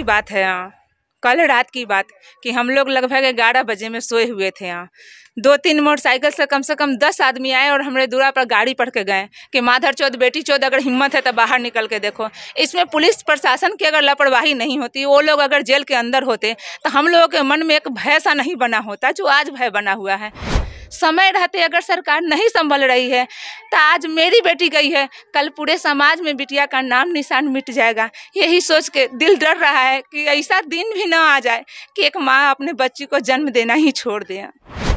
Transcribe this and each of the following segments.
की बात है यहाँ कल रात की बात कि हम लोग लगभग ग्यारह बजे में सोए हुए थे यहाँ दो तीन मोटरसाइकिल से कम से कम दस आदमी आए और हमारे दूरा पर गाड़ी पढ़ के गए कि माधर चौध बेटी चौध अगर हिम्मत है तो बाहर निकल के देखो इसमें पुलिस प्रशासन की अगर लापरवाही नहीं होती वो लोग अगर जेल के अंदर होते तो हम लोगों के मन में एक भय सा नहीं बना होता जो आज भय बना हुआ है समय रहते अगर सरकार नहीं संभल रही है तो आज मेरी बेटी गई है कल पूरे समाज में बिटिया का नाम निशान मिट जाएगा यही सोच के दिल डर रहा है कि ऐसा दिन भी ना आ जाए कि एक माँ अपने बच्ची को जन्म देना ही छोड़ दे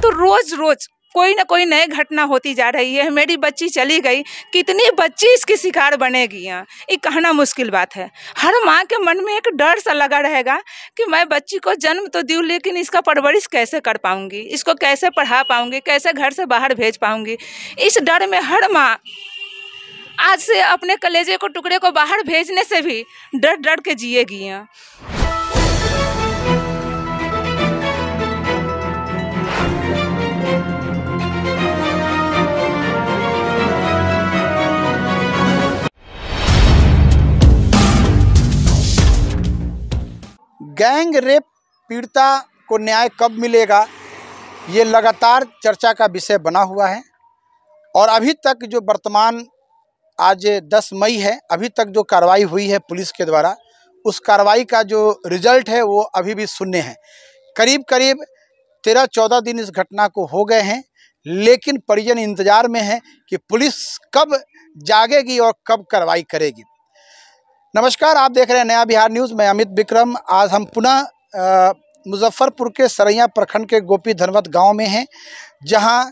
तो रोज़ रोज़ कोई ना कोई नई घटना होती जा रही है मेरी बच्ची चली गई कितनी बच्ची इसकी शिकार बनेगी यहाँ ये कहना मुश्किल बात है हर माँ के मन में एक डर सा लगा रहेगा कि मैं बच्ची को जन्म तो दूँ लेकिन इसका परवरिश कैसे कर पाऊँगी इसको कैसे पढ़ा पाऊँगी कैसे घर से बाहर भेज पाऊँगी इस डर में हर माँ आज से अपने कलेजे को टुकड़े को बाहर भेजने से भी डर डर के जिएगी यहाँ गैंग रेप पीड़िता को न्याय कब मिलेगा ये लगातार चर्चा का विषय बना हुआ है और अभी तक जो वर्तमान आज 10 मई है अभी तक जो कार्रवाई हुई है पुलिस के द्वारा उस कार्रवाई का जो रिजल्ट है वो अभी भी शून्य है करीब करीब तेरह चौदह दिन इस घटना को हो गए हैं लेकिन परिजन इंतजार में है कि पुलिस कब जागेगी और कब कार्रवाई करेगी नमस्कार आप देख रहे हैं नया बिहार न्यूज़ मैं अमित विक्रम आज हम पुनः मुजफ्फरपुर के सरैया प्रखंड के गोपी धनवत गांव में हैं जहां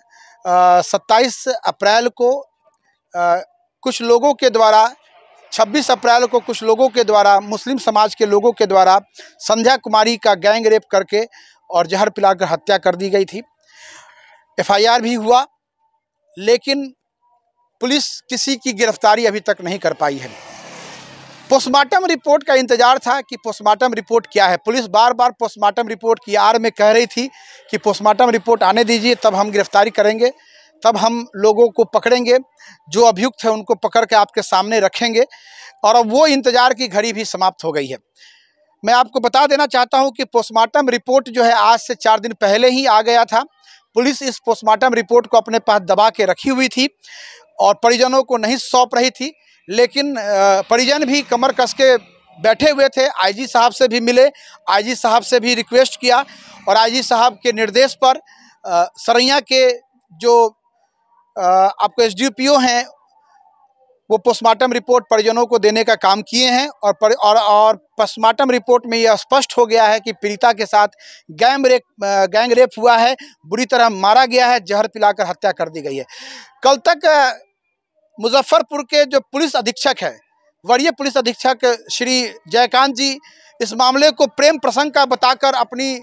सत्ताईस 27 अप्रैल को आ, कुछ लोगों के द्वारा 26 अप्रैल को कुछ लोगों के द्वारा मुस्लिम समाज के लोगों के द्वारा संध्या कुमारी का गैंग रेप करके और जहर पिलाकर हत्या कर दी गई थी एफआईआर भी हुआ लेकिन पुलिस किसी की गिरफ्तारी अभी तक नहीं कर पाई है पोस्टमार्टम रिपोर्ट का इंतजार था कि पोस्टमार्टम रिपोर्ट क्या है पुलिस बार बार पोस्टमार्टम रिपोर्ट की आर में कह रही थी कि पोस्टमार्टम रिपोर्ट आने दीजिए तब हम गिरफ्तारी करेंगे तब हम लोगों को पकड़ेंगे जो अभियुक्त है उनको पकड़ के आपके सामने रखेंगे और अब वो इंतज़ार की घड़ी भी समाप्त हो गई है मैं आपको बता देना चाहता हूँ कि पोस्टमार्टम रिपोर्ट जो है आज से चार दिन पहले ही आ गया था पुलिस इस पोस्टमार्टम रिपोर्ट को अपने पास दबा के रखी हुई थी और परिजनों को नहीं सौंप रही थी लेकिन परिजन भी कमर कस के बैठे हुए थे आईजी साहब से भी मिले आईजी साहब से भी रिक्वेस्ट किया और आईजी साहब के निर्देश पर सरैया के जो आ, आपको एसडीपीओ हैं वो पोस्टमार्टम रिपोर्ट परिजनों को देने का काम किए हैं और पर, और और पोस्टमार्टम रिपोर्ट में यह स्पष्ट हो गया है कि पीड़िता के साथ गैंग रेप गैंग रेप हुआ है बुरी तरह मारा गया है जहर पिलाकर हत्या कर दी गई है कल तक मुजफ्फरपुर के जो पुलिस अधीक्षक हैं वरीय पुलिस अधीक्षक श्री जयकांत जी इस मामले को प्रेम प्रसंग का बताकर अपनी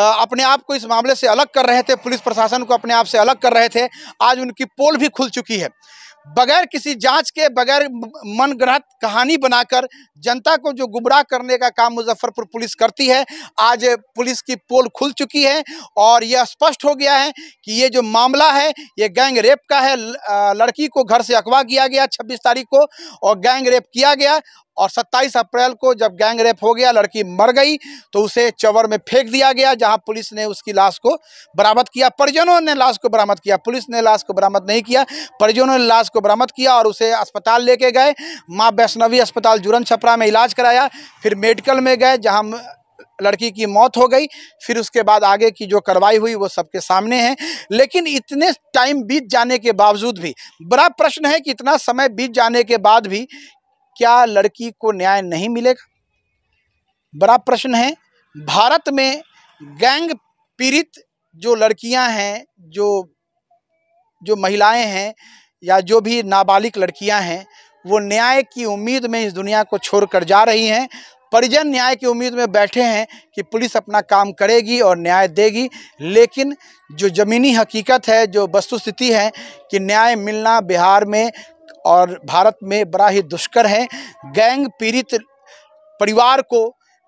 अपने आप को इस मामले से अलग कर रहे थे पुलिस प्रशासन को अपने आप से अलग कर रहे थे आज उनकी पोल भी खुल चुकी है बगैर किसी जांच के बगैर मनगढ़ंत कहानी बनाकर जनता को जो गुमराह करने का काम मुजफ्फरपुर पुलिस करती है आज पुलिस की पोल खुल चुकी है और यह स्पष्ट हो गया है कि ये जो मामला है ये गैंग रेप का है लड़की को घर से अगवा किया गया 26 तारीख को और गैंग रेप किया गया और 27 अप्रैल को जब गैंग रेप हो गया लड़की मर गई तो उसे चवर में फेंक दिया गया जहां पुलिस ने उसकी लाश को बरामद किया परिजनों ने लाश को बरामद किया पुलिस ने लाश को बरामद नहीं किया परिजनों ने लाश को बरामद किया और उसे अस्पताल लेके गए माँ वैष्णवी अस्पताल जुरन छपरा में इलाज कराया फिर मेडिकल में गए जहाँ लड़की की मौत हो गई फिर उसके बाद आगे की जो कार्रवाई हुई वो सबके सामने है लेकिन इतने टाइम बीत जाने के बावजूद भी बड़ा प्रश्न है कि इतना समय बीत जाने के बाद भी क्या लड़की को न्याय नहीं मिलेगा बड़ा प्रश्न है भारत में गैंग पीड़ित जो लड़कियां हैं जो जो महिलाएं हैं या जो भी नाबालिग लड़कियां हैं वो न्याय की उम्मीद में इस दुनिया को छोड़कर जा रही हैं परिजन न्याय की उम्मीद में बैठे हैं कि पुलिस अपना काम करेगी और न्याय देगी लेकिन जो ज़मीनी हकीकत है जो वस्तुस्थिति है कि न्याय मिलना बिहार में और भारत में बड़ा ही दुष्कर है गैंग पीड़ित परिवार को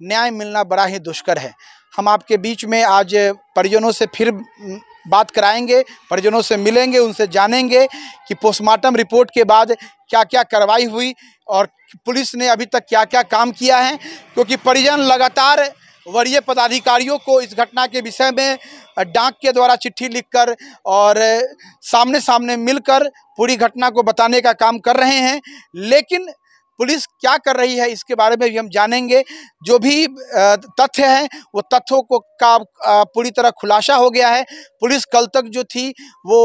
न्याय मिलना बड़ा ही दुष्कर है हम आपके बीच में आज परिजनों से फिर बात कराएंगे परिजनों से मिलेंगे उनसे जानेंगे कि पोस्टमार्टम रिपोर्ट के बाद क्या क्या कार्रवाई हुई और पुलिस ने अभी तक क्या क्या काम किया है क्योंकि परिजन लगातार वरीय पदाधिकारियों को इस घटना के विषय में डाक के द्वारा चिट्ठी लिखकर और सामने सामने मिलकर पूरी घटना को बताने का काम कर रहे हैं लेकिन पुलिस क्या कर रही है इसके बारे में भी हम जानेंगे जो भी तथ्य हैं वो तथ्यों को का पूरी तरह खुलासा हो गया है पुलिस कल तक जो थी वो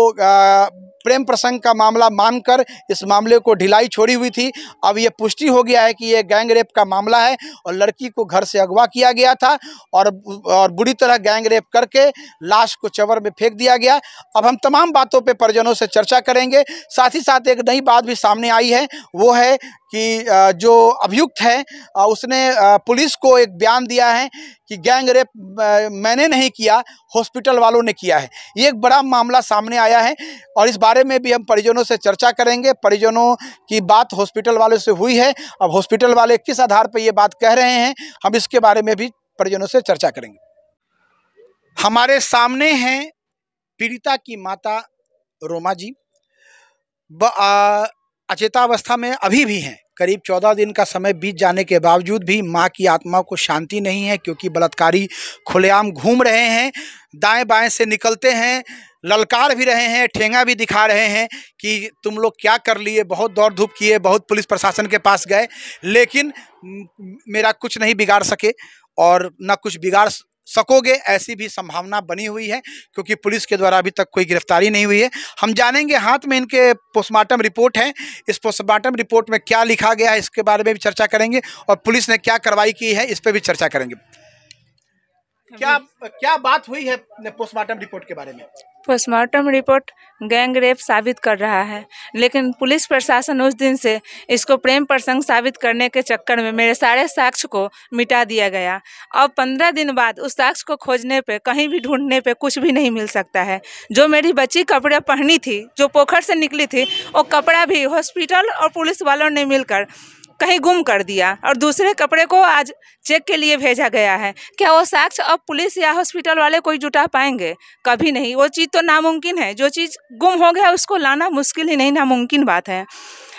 प्रेम प्रसंग का मामला मानकर इस मामले को ढिलाई छोड़ी हुई थी अब ये पुष्टि हो गया है कि ये गैंग रेप का मामला है और लड़की को घर से अगवा किया गया था और और बुरी तरह गैंग रेप करके लाश को चवर में फेंक दिया गया अब हम तमाम बातों पर परिजनों से चर्चा करेंगे साथ ही साथ एक नई बात भी सामने आई है वो है कि जो अभियुक्त है उसने पुलिस को एक बयान दिया है कि गैंग रेप मैंने नहीं किया हॉस्पिटल वालों ने किया है ये एक बड़ा मामला सामने आया है और इस बारे में भी हम परिजनों से चर्चा करेंगे परिजनों की बात हॉस्पिटल वालों से हुई है अब हॉस्पिटल वाले किस आधार पर ये बात कह रहे हैं हम इसके बारे में भी परिजनों से चर्चा करेंगे हमारे सामने हैं पीड़िता की माता रोमा जी अचेतावस्था में अभी भी हैं करीब चौदह दिन का समय बीत जाने के बावजूद भी मां की आत्मा को शांति नहीं है क्योंकि बलात्कारी खुलेआम घूम रहे हैं दाएं बाएं से निकलते हैं ललकार भी रहे हैं ठेंगा भी दिखा रहे हैं कि तुम लोग क्या कर लिए बहुत दौड़ धूप किए बहुत पुलिस प्रशासन के पास गए लेकिन मेरा कुछ नहीं बिगाड़ सके और ना कुछ बिगाड़ सकोगे ऐसी भी संभावना बनी हुई है क्योंकि पुलिस के द्वारा अभी तक कोई गिरफ्तारी नहीं हुई है हम जानेंगे हाथ में इनके पोस्टमार्टम रिपोर्ट है इस पोस्टमार्टम रिपोर्ट में क्या लिखा गया है इसके बारे में भी चर्चा करेंगे और पुलिस ने क्या कार्रवाई की है इस पर भी चर्चा करेंगे क्या क्या बात हुई है पोस्टमार्टम रिपोर्ट के बारे में पोस्टमार्टम रिपोर्ट गैंग रेप साबित कर रहा है लेकिन पुलिस प्रशासन उस दिन से इसको प्रेम प्रसंग साबित करने के चक्कर में मेरे सारे साक्ष्य को मिटा दिया गया अब पंद्रह दिन बाद उस साक्ष्य को खोजने पे कहीं भी ढूंढने पे कुछ भी नहीं मिल सकता है जो मेरी बच्ची कपड़े पहनी थी जो पोखर से निकली थी वो कपड़ा भी हॉस्पिटल और पुलिस वालों ने मिलकर कहीं गुम कर दिया और दूसरे कपड़े को आज चेक के लिए भेजा गया है क्या वो साक्ष अब पुलिस या हॉस्पिटल वाले कोई जुटा पाएंगे कभी नहीं वो चीज़ तो नामुमकिन है जो चीज़ गुम हो गया उसको लाना मुश्किल ही नहीं नामुमकिन बात है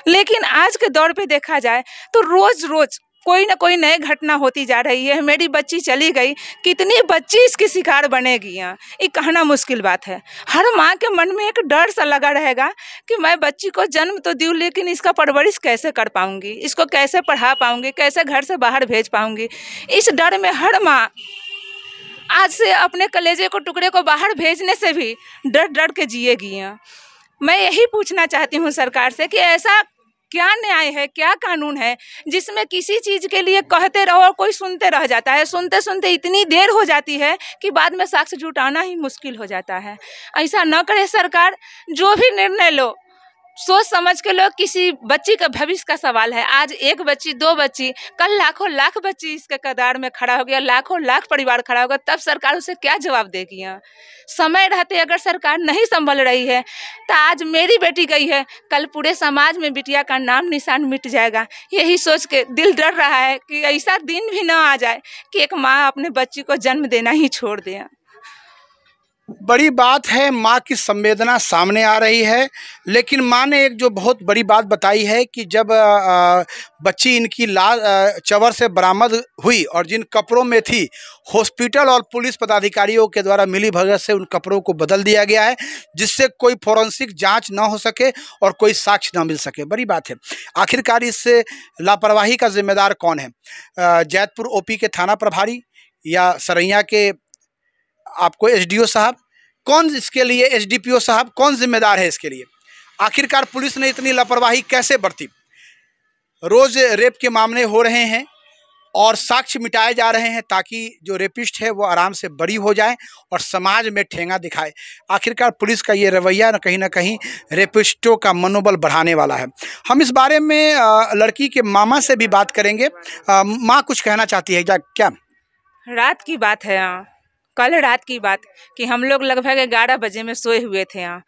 लेकिन आज के दौर पे देखा जाए तो रोज़ रोज़ कोई ना कोई नई घटना होती जा रही है मेरी बच्ची चली गई कितनी बच्ची इसकी शिकार बनेगी यहाँ ये कहना मुश्किल बात है हर माँ के मन में एक डर सा लगा रहेगा कि मैं बच्ची को जन्म तो दूँ लेकिन इसका परवरिश कैसे कर पाऊँगी इसको कैसे पढ़ा पाऊँगी कैसे घर से बाहर भेज पाऊँगी इस डर में हर माँ आज से अपने कलेजे को टुकड़े को बाहर भेजने से भी डर डर के जिएगी मैं यही पूछना चाहती हूँ सरकार से कि ऐसा क्या न्याय है क्या कानून है जिसमें किसी चीज़ के लिए कहते रहो और कोई सुनते रह जाता है सुनते सुनते इतनी देर हो जाती है कि बाद में साक्ष्य जुटाना ही मुश्किल हो जाता है ऐसा न करे सरकार जो भी निर्णय लो सोच समझ के लोग किसी बच्ची का भविष्य का सवाल है आज एक बच्ची दो बच्ची कल लाखों लाख बच्ची इसके कदार में खड़ा हो गया लाखों लाख परिवार खड़ा होगा तब सरकार उसे क्या जवाब देगी यहाँ समय रहते अगर सरकार नहीं संभल रही है तो आज मेरी बेटी गई है कल पूरे समाज में बिटिया का नाम निशान मिट जाएगा यही सोच के दिल डर रहा है कि ऐसा दिन भी ना आ जाए कि एक माँ अपने बच्ची को जन्म देना ही छोड़ दें बड़ी बात है माँ की संवेदना सामने आ रही है लेकिन माँ ने एक जो बहुत बड़ी बात बताई है कि जब बच्ची इनकी ला चवर से बरामद हुई और जिन कपड़ों में थी हॉस्पिटल और पुलिस पदाधिकारियों के द्वारा मिली भगत से उन कपड़ों को बदल दिया गया है जिससे कोई फॉरेंसिक जांच ना हो सके और कोई साक्ष्य ना मिल सके बड़ी बात है आखिरकार इस लापरवाही का जिम्मेदार कौन है जैतपुर ओ के थाना प्रभारी या सरैया के आपको एसडीओ साहब कौन इसके लिए एसडीपीओ साहब कौन जिम्मेदार है इसके लिए आखिरकार पुलिस ने इतनी लापरवाही कैसे बरती रोज़ रेप के मामले हो रहे हैं और साक्ष्य मिटाए जा रहे हैं ताकि जो रेपिस्ट है वो आराम से बड़ी हो जाए और समाज में ठेंगा दिखाए आखिरकार पुलिस का ये रवैया कहीं ना कहीं रेपिस्टों का मनोबल बढ़ाने वाला है हम इस बारे में लड़की के मामा से भी बात करेंगे माँ कुछ कहना चाहती है क्या क्या रात की बात है यहाँ कल रात की बात कि हम लोग लगभग ग्यारह बजे में सोए हुए थे यहाँ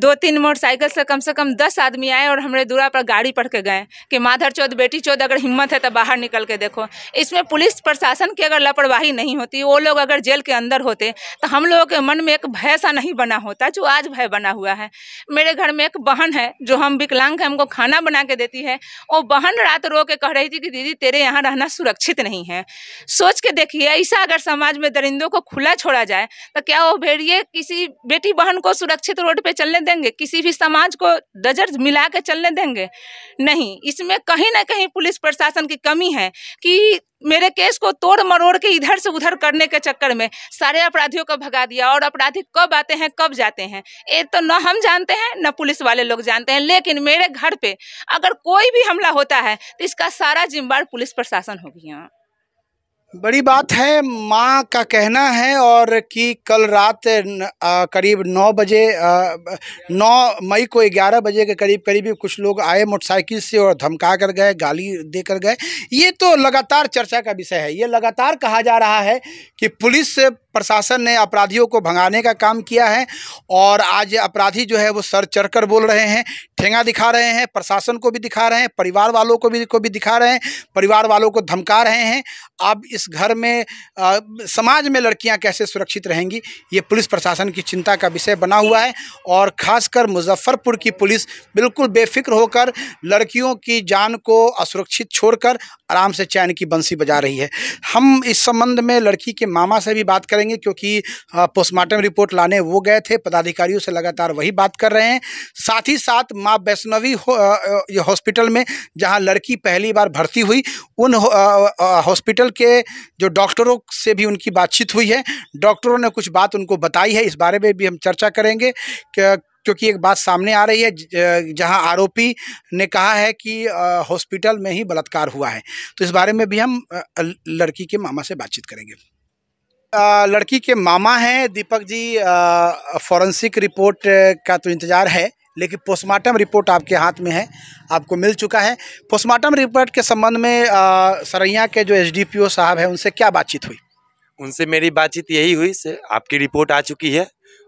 दो तीन मोटरसाइकिल से कम से कम दस आदमी आए और हमारे दूरा पर गाड़ी पढ़ के गए कि माधर चौध बेटी चौध अगर हिम्मत है तो बाहर निकल के देखो इसमें पुलिस प्रशासन की अगर लापरवाही नहीं होती वो लोग अगर जेल के अंदर होते तो हम लोगों के मन में एक भय सा नहीं बना होता जो आज भय बना हुआ है मेरे घर में एक बहन है जो हम विकलांग है हमको खाना बना के देती है वो बहन रात रो के कह रही थी कि दीदी तेरे यहाँ रहना सुरक्षित नहीं है सोच के देखिए ऐसा अगर समाज में दरिंदों को खुला छोड़ा जाए तो क्या वो भेड़िए किसी बेटी बहन को सुरक्षित रोड पर चलने देंगे किसी भी समाज को डजर मिला के चलने देंगे नहीं इसमें कहीं ना कहीं पुलिस प्रशासन की कमी है कि मेरे केस को तोड़ मरोड़ के इधर से उधर करने के चक्कर में सारे अपराधियों को भगा दिया और अपराधी कब आते हैं कब जाते हैं ये तो न हम जानते हैं न पुलिस वाले लोग जानते हैं लेकिन मेरे घर पे अगर कोई भी हमला होता है तो इसका सारा जिम्मेवार पुलिस प्रशासन होगी यहाँ बड़ी बात है माँ का कहना है और कि कल रात करीब नौ बजे नौ मई को ग्यारह बजे के करीब करीब कुछ लोग आए मोटरसाइकिल से और धमका कर गए गाली दे कर गए ये तो लगातार चर्चा का विषय है ये लगातार कहा जा रहा है कि पुलिस प्रशासन ने अपराधियों को भंगाने का काम किया है और आज अपराधी जो है वो सर चढ़कर बोल रहे हैं ठेंगा दिखा रहे हैं प्रशासन को भी दिखा रहे हैं परिवार वालों को भी को भी दिखा रहे हैं परिवार वालों को धमका रहे हैं अब इस घर में आ, समाज में लड़कियां कैसे सुरक्षित रहेंगी ये पुलिस प्रशासन की चिंता का विषय बना हुआ है और खासकर मुजफ्फरपुर की पुलिस बिल्कुल बेफिक्र होकर लड़कियों की जान को असुरक्षित छोड़कर आराम से चैन की बंसी बजा रही है हम इस संबंध में लड़की के मामा से भी बात करें करेंगे क्योंकि पोस्टमार्टम रिपोर्ट लाने वो गए थे पदाधिकारियों से लगातार वही बात कर रहे हैं साथ ही साथ माँ वैष्णवी हॉस्पिटल में जहाँ लड़की पहली बार भर्ती हुई उन हॉस्पिटल के जो डॉक्टरों से भी उनकी बातचीत हुई है डॉक्टरों ने कुछ बात उनको बताई है इस बारे में भी हम चर्चा करेंगे क्योंकि एक बात सामने आ रही है जहां आरोपी ने कहा है कि हॉस्पिटल में ही बलात्कार हुआ है तो इस बारे में भी हम लड़की के मामा से बातचीत करेंगे लड़की के मामा हैं दीपक जी फॉरेंसिक रिपोर्ट का तो इंतज़ार है लेकिन पोस्टमार्टम रिपोर्ट आपके हाथ में है आपको मिल चुका है पोस्टमार्टम रिपोर्ट के संबंध में सरैया के जो एसडीपीओ साहब हैं उनसे क्या बातचीत हुई उनसे मेरी बातचीत यही हुई से आपकी रिपोर्ट आ चुकी है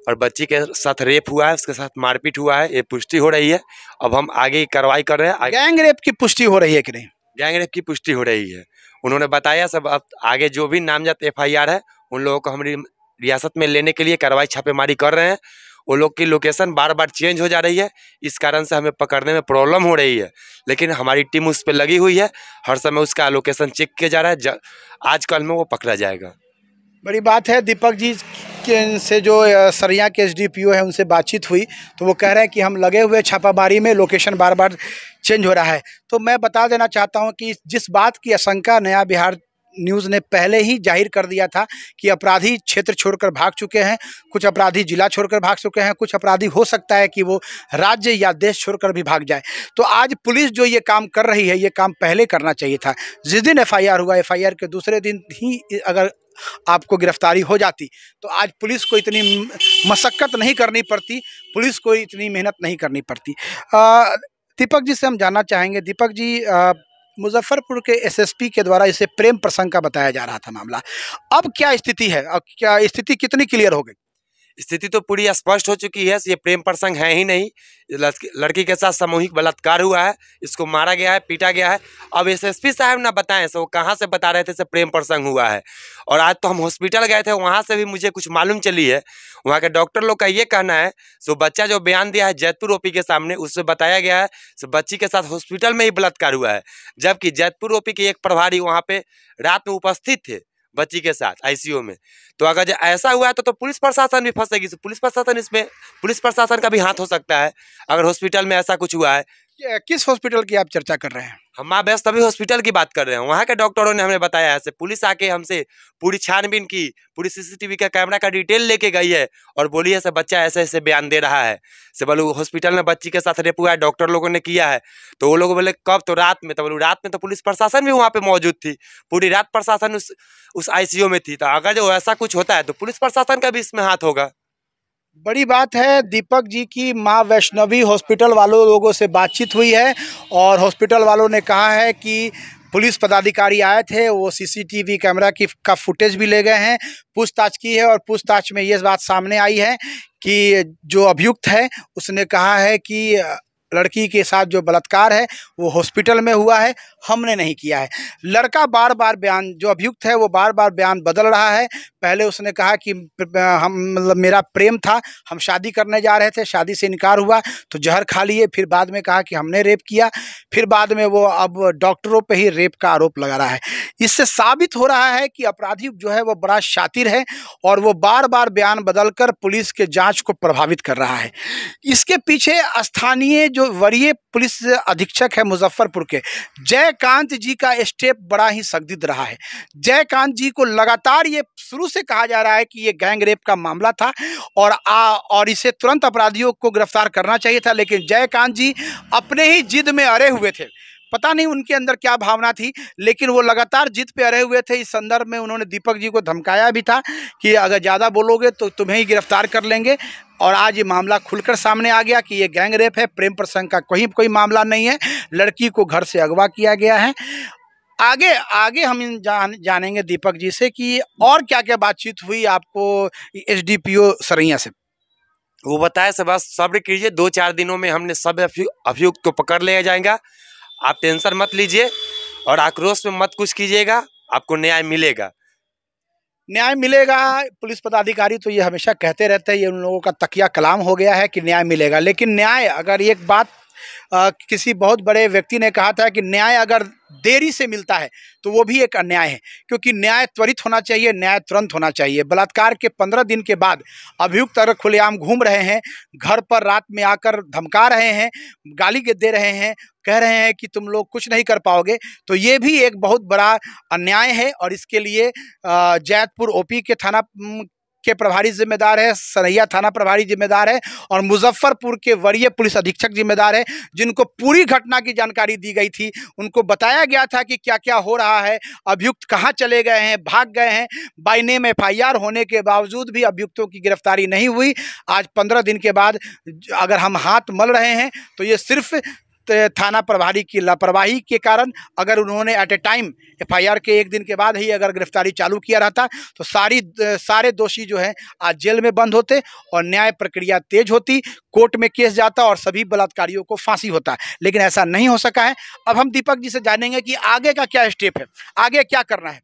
और बच्ची के साथ रेप हुआ है उसके साथ मारपीट हुआ है ये पुष्टि हो रही है अब हम आगे कार्रवाई कर रहे हैं गैंग रेप की पुष्टि हो रही है कि नहीं गैंग रेप की पुष्टि हो रही है उन्होंने बताया सब अब आगे जो भी नामजद एफ है उन लोगों को हमारी रियासत में लेने के लिए कार्रवाई छापेमारी कर रहे हैं वो लोग की लोकेशन बार बार चेंज हो जा रही है इस कारण से हमें पकड़ने में प्रॉब्लम हो रही है लेकिन हमारी टीम उस पर लगी हुई है हर समय उसका लोकेशन चेक किया जा रहा है आज कल में वो पकड़ा जाएगा बड़ी बात है दीपक जी के से जो सरिया के एसडीपीओ है उनसे बातचीत हुई तो वो कह रहे हैं कि हम लगे हुए छापामारी में लोकेशन बार बार चेंज हो रहा है तो मैं बता देना चाहता हूं कि जिस बात की आशंका नया बिहार न्यूज़ ने पहले ही जाहिर कर दिया था कि अपराधी क्षेत्र छोड़कर भाग चुके हैं कुछ अपराधी जिला छोड़कर भाग चुके हैं कुछ अपराधी हो सकता है कि वो राज्य या देश छोड़कर भी भाग जाए तो आज पुलिस जो ये काम कर रही है ये काम पहले करना चाहिए था जिस दिन एफ हुआ एफ के दूसरे दिन ही अगर आपको गिरफ्तारी हो जाती तो आज पुलिस को इतनी मशक्क़त नहीं करनी पड़ती पुलिस को इतनी मेहनत नहीं करनी पड़ती दीपक जी से हम जानना चाहेंगे दीपक जी आ, मुजफ्फरपुर के एसएसपी के द्वारा इसे प्रेम प्रसंग का बताया जा रहा था मामला अब क्या स्थिति है अब क्या स्थिति कितनी क्लियर हो गई स्थिति तो पूरी स्पष्ट हो चुकी है ये प्रेम प्रसंग है ही नहीं लड़की के साथ सामूहिक बलात्कार हुआ है इसको मारा गया है पीटा गया है अब एस एस पी साहब ना बताएं सो कहाँ से बता रहे थे से प्रेम प्रसंग हुआ है और आज तो हम हॉस्पिटल गए थे वहाँ से भी मुझे कुछ मालूम चली है वहाँ के डॉक्टर लोग का ये कहना है सो बच्चा जो बयान दिया है जैतपुर ओपी के सामने उससे बताया गया है सो बच्ची के साथ हॉस्पिटल में ही बलात्कार हुआ है जबकि जैतपुर ओपी के एक प्रभारी वहाँ पर रात में उपस्थित थे बच्ची के साथ आईसीयू में तो अगर ऐसा हुआ है तो, तो पुलिस प्रशासन भी फंसेगी तो पुलिस प्रशासन इसमें पुलिस प्रशासन का भी हाथ हो सकता है अगर हॉस्पिटल में ऐसा कुछ हुआ है किस हॉस्पिटल की आप चर्चा कर रहे हैं हम माँ बेस्ट तभी हॉस्पिटल की बात कर रहे हैं वहाँ के डॉक्टरों ने हमें बताया है पुलिस आके हमसे पूरी छानबीन की पूरी सीसीटीवी का कैमरा का डिटेल लेके गई है और बोली है सर बच्चा ऐसे ऐसे बयान दे रहा है से बोलू हॉस्पिटल में बच्ची के साथ रेप हुआ है डॉक्टर लोगों ने किया है तो वो लोग बोले कब तो रात में तो बोलू रात में तो पुलिस प्रशासन भी वहाँ पे मौजूद थी पूरी रात प्रशासन उस उस आई में थी तो अगर जो ऐसा कुछ होता है तो पुलिस प्रशासन का भी इसमें हाथ होगा बड़ी बात है दीपक जी की माँ वैष्णवी हॉस्पिटल वालों लोगों से बातचीत हुई है और हॉस्पिटल वालों ने कहा है कि पुलिस पदाधिकारी आए थे वो सीसीटीवी कैमरा की का फुटेज भी ले गए हैं पूछताछ की है और पूछताछ में ये बात सामने आई है कि जो अभियुक्त है उसने कहा है कि लड़की के साथ जो बलात्कार है वो हॉस्पिटल में हुआ है हमने नहीं किया है लड़का बार बार बयान जो अभियुक्त है वो बार बार बयान बदल रहा है पहले उसने कहा कि हम मतलब मेरा प्रेम था हम शादी करने जा रहे थे शादी से इनकार हुआ तो जहर खा लिए फिर बाद में कहा कि हमने रेप किया फिर बाद में वो अब डॉक्टरों पे ही रेप का आरोप लगा रहा है इससे साबित हो रहा है कि अपराधी जो है वो बड़ा शातिर है और वो बार बार बयान कर पुलिस के जाँच को प्रभावित कर रहा है इसके पीछे स्थानीय जो वरीय पुलिस अधीक्षक है मुजफ्फरपुर के जयकांत जी का स्टेप बड़ा ही संदिग्ध रहा है जयकांत जी को लगातार ये शुरू से कहा जा रहा है कि ये गैंग रेप का मामला था और आ और इसे तुरंत अपराधियों को गिरफ्तार करना चाहिए था लेकिन जयकांत जी अपने ही जिद में अरे हुए थे पता नहीं उनके अंदर क्या भावना थी लेकिन वो लगातार जीत पे अरे हुए थे इस संदर्भ में उन्होंने दीपक जी को धमकाया भी था कि अगर ज़्यादा बोलोगे तो तुम्हें ही गिरफ्तार कर लेंगे और आज ये मामला खुलकर सामने आ गया कि ये गैंग रेप है प्रेम प्रसंग का कोई कोई मामला नहीं है लड़की को घर से अगवा किया गया है आगे आगे हम जान जानेंगे दीपक जी से कि और क्या क्या बातचीत हुई आपको S D P O Saraiya से वो बताया सब सब्र कीजिए दो चार दिनों में हमने सब अभियुक्त को पकड़ लिया जाएगा आप टेंशन मत लीजिए और आक्रोश में मत कुछ कीजिएगा आपको न्याय मिलेगा न्याय मिलेगा पुलिस पदाधिकारी तो ये हमेशा कहते रहते हैं ये उन लोगों का तकिया कलाम हो गया है कि न्याय मिलेगा लेकिन न्याय अगर एक बात आ, किसी बहुत बड़े व्यक्ति ने कहा था कि न्याय अगर देरी से मिलता है तो वो भी एक अन्याय है क्योंकि न्याय त्वरित होना चाहिए न्याय तुरंत होना चाहिए बलात्कार के पंद्रह दिन के बाद अभियुक्त अगर खुलेआम घूम रहे हैं घर पर रात में आकर धमका रहे हैं गाली दे रहे हैं कह रहे हैं कि तुम लोग कुछ नहीं कर पाओगे तो ये भी एक बहुत बड़ा अन्याय है और इसके लिए जैतपुर ओपी के थाना के प्रभारी जिम्मेदार है सरैया थाना प्रभारी जिम्मेदार है और मुजफ्फरपुर के वरीय पुलिस अधीक्षक जिम्मेदार है जिनको पूरी घटना की जानकारी दी गई थी उनको बताया गया था कि क्या क्या हो रहा है अभियुक्त कहाँ चले गए हैं भाग गए हैं बाइने नेम एफ होने के बावजूद भी अभियुक्तों की गिरफ्तारी नहीं हुई आज पंद्रह दिन के बाद अगर हम हाथ मल रहे हैं तो ये सिर्फ थाना प्रभारी की लापरवाही के कारण अगर उन्होंने एट ए टाइम एफआईआर के एक दिन के बाद ही अगर गिरफ्तारी चालू किया रहता तो सारी सारे दोषी जो हैं आज जेल में बंद होते और न्याय प्रक्रिया तेज होती कोर्ट में केस जाता और सभी बलात्कारियों को फांसी होता लेकिन ऐसा नहीं हो सका है अब हम दीपक जी से जानेंगे कि आगे का क्या स्टेप है आगे क्या करना है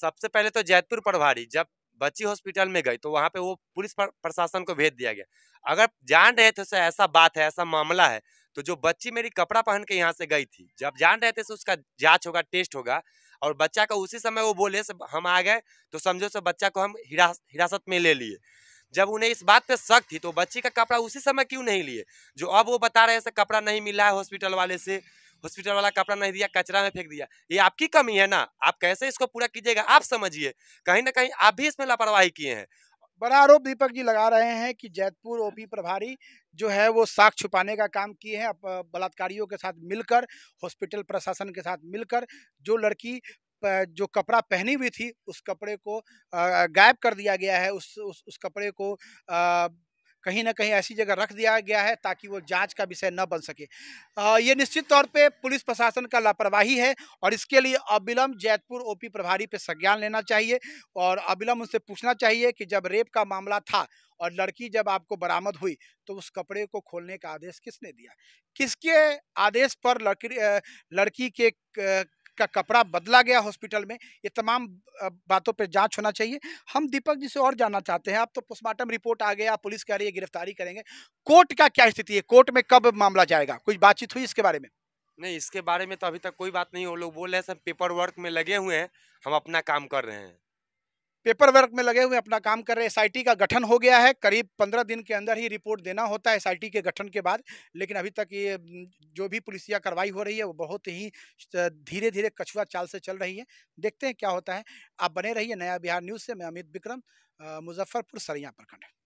सबसे पहले तो जयपुर प्रभारी जब बच्ची हॉस्पिटल में गई तो वहाँ पे वो पुलिस प्रशासन को भेज दिया गया अगर जान रहे थे ऐसा बात है ऐसा मामला है तो जो बच्ची मेरी कपड़ा पहन के यहाँ से गई थी जब जान रहे थे उसका जाँच होगा टेस्ट होगा और बच्चा का उसी समय वो बोले से हम आ गए तो समझो से बच्चा को हम हिरासत में ले लिए जब उन्हें इस बात पे शक थी तो बच्ची का कपड़ा उसी समय क्यों नहीं लिए जो अब वो बता रहे से कपड़ा नहीं मिला है हॉस्पिटल वाले से हॉस्पिटल वाला कपड़ा नहीं दिया कचरा में फेंक दिया ये आपकी कमी है ना आप कैसे इसको पूरा कीजिएगा आप समझिए कहीं ना कहीं आप भी इसमें लापरवाही किए हैं बड़ा आरोप दीपक जी लगा रहे हैं कि जैतपुर ओपी प्रभारी जो है वो साख छुपाने का काम किए हैं बलात्कारियों के साथ मिलकर हॉस्पिटल प्रशासन के साथ मिलकर जो लड़की जो कपड़ा पहनी हुई थी उस कपड़े को गायब कर दिया गया है उस उस, उस कपड़े को कहीं ना कहीं ऐसी जगह रख दिया गया है ताकि वो जांच का विषय न बन सके आ, ये निश्चित तौर पे पुलिस प्रशासन का लापरवाही है और इसके लिए अविलम्ब जैतपुर ओपी प्रभारी पे संज्ञान लेना चाहिए और अविलम्ब उनसे पूछना चाहिए कि जब रेप का मामला था और लड़की जब आपको बरामद हुई तो उस कपड़े को खोलने का आदेश किसने दिया किसके आदेश पर लड़की लड़की के का कपड़ा बदला गया हॉस्पिटल में ये तमाम बातों पर जांच होना चाहिए हम दीपक जी से और जानना चाहते हैं आप तो पोस्टमार्टम रिपोर्ट आ गया पुलिस कह रही है गिरफ्तारी करेंगे कोर्ट का क्या स्थिति है कोर्ट में कब मामला जाएगा कुछ बातचीत हुई इसके बारे में नहीं इसके बारे में तो अभी तक कोई बात नहीं वो लोग बोल रहे हैं सब पेपर वर्क में लगे हुए हैं हम अपना काम कर रहे हैं पेपर वर्क में लगे हुए अपना काम कर रहे हैं एसआईटी का गठन हो गया है करीब पंद्रह दिन के अंदर ही रिपोर्ट देना होता है एसआईटी के गठन के बाद लेकिन अभी तक ये जो भी पुलिसिया कार्रवाई हो रही है वो बहुत ही धीरे धीरे कछुआ चाल से चल रही है देखते हैं क्या होता है आप बने रहिए नया बिहार न्यूज़ से मैं अमित विक्रम मुजफ्फरपुर सरिया प्रखंड